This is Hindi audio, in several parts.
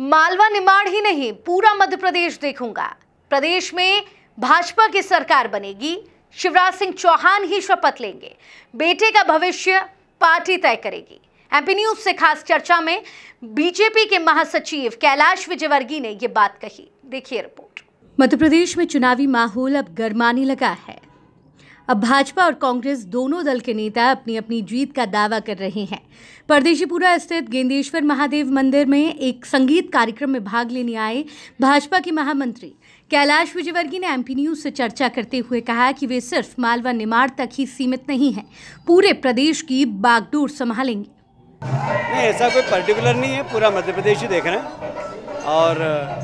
मालवा निमाड़ ही नहीं पूरा मध्य प्रदेश देखूंगा प्रदेश में भाजपा की सरकार बनेगी शिवराज सिंह चौहान ही शपथ लेंगे बेटे का भविष्य पार्टी तय करेगी एमपी न्यूज से खास चर्चा में बीजेपी के महासचिव कैलाश विजयवर्गीय ने ये बात कही देखिए रिपोर्ट मध्य प्रदेश में चुनावी माहौल अब गर्माने लगा है अब भाजपा और कांग्रेस दोनों दल के नेता अपनी अपनी जीत का दावा कर रहे हैं परदेशीपुरा स्थित गेंदेश्वर महादेव मंदिर में एक संगीत कार्यक्रम में भाग लेने आए भाजपा के महामंत्री कैलाश विजयवर्गीय ने एमपी न्यूज से चर्चा करते हुए कहा कि वे सिर्फ मालवा निमाड़ तक ही सीमित नहीं है पूरे प्रदेश की बागडोर संभालेंगे नहीं ऐसा कोई पर्टिकुलर नहीं है पूरा मध्य प्रदेश ही देख रहे हैं और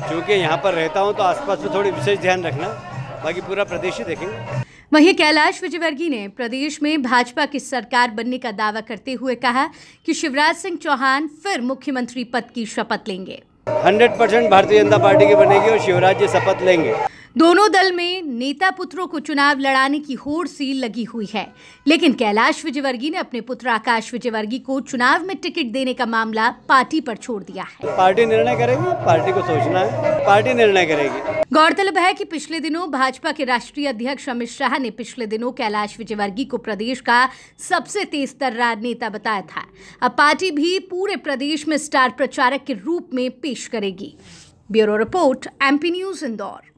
चूँकि यहाँ पर रहता हूँ तो आसपास में थोड़ी विशेष ध्यान रखना बाकी पूरा प्रदेश ही देखेंगे वहीं कैलाश विजयवर्गीय ने प्रदेश में भाजपा की सरकार बनने का दावा करते हुए कहा कि शिवराज सिंह चौहान फिर मुख्यमंत्री पद की शपथ लेंगे 100 परसेंट भारतीय जनता पार्टी की बनेगी और शिवराज जी शपथ लेंगे दोनों दल में नेता पुत्रों को चुनाव लड़ाने की होड़ सी लगी हुई है लेकिन कैलाश विजयवर्गीय ने अपने पुत्र आकाश विजयवर्गीय को चुनाव में टिकट देने का मामला पार्टी पर छोड़ दिया है पार्टी निर्णय करेगी पार्टी को सोचना है पार्टी निर्णय करेगी गौरतलब है कि पिछले दिनों भाजपा के राष्ट्रीय अध्यक्ष अमित शाह ने पिछले दिनों कैलाश विजयवर्गीय को प्रदेश का सबसे तेज तर्रार नेता बताया था अब पार्टी भी पूरे प्रदेश में स्टार प्रचारक के रूप में पेश करेगी bureau report MP news Indore